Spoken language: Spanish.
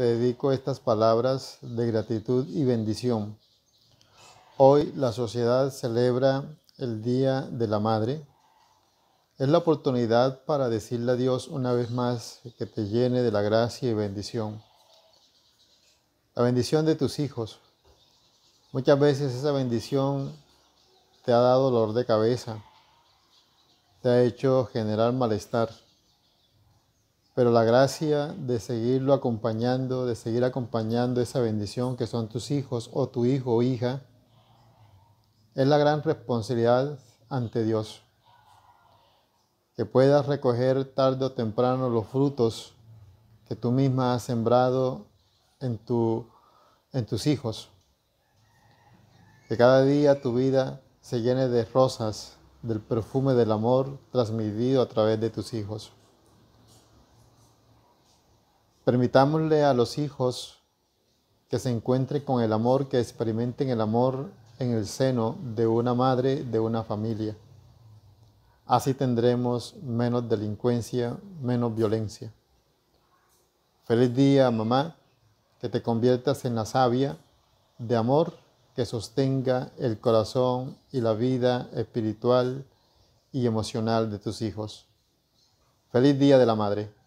te dedico estas palabras de gratitud y bendición. Hoy la sociedad celebra el Día de la Madre. Es la oportunidad para decirle a Dios una vez más que te llene de la gracia y bendición. La bendición de tus hijos. Muchas veces esa bendición te ha dado dolor de cabeza, te ha hecho generar malestar pero la gracia de seguirlo acompañando, de seguir acompañando esa bendición que son tus hijos o tu hijo o hija, es la gran responsabilidad ante Dios. Que puedas recoger tarde o temprano los frutos que tú misma has sembrado en, tu, en tus hijos. Que cada día tu vida se llene de rosas, del perfume del amor transmitido a través de tus hijos. Permitámosle a los hijos que se encuentren con el amor, que experimenten el amor en el seno de una madre, de una familia. Así tendremos menos delincuencia, menos violencia. Feliz día, mamá, que te conviertas en la savia de amor que sostenga el corazón y la vida espiritual y emocional de tus hijos. Feliz Día de la Madre.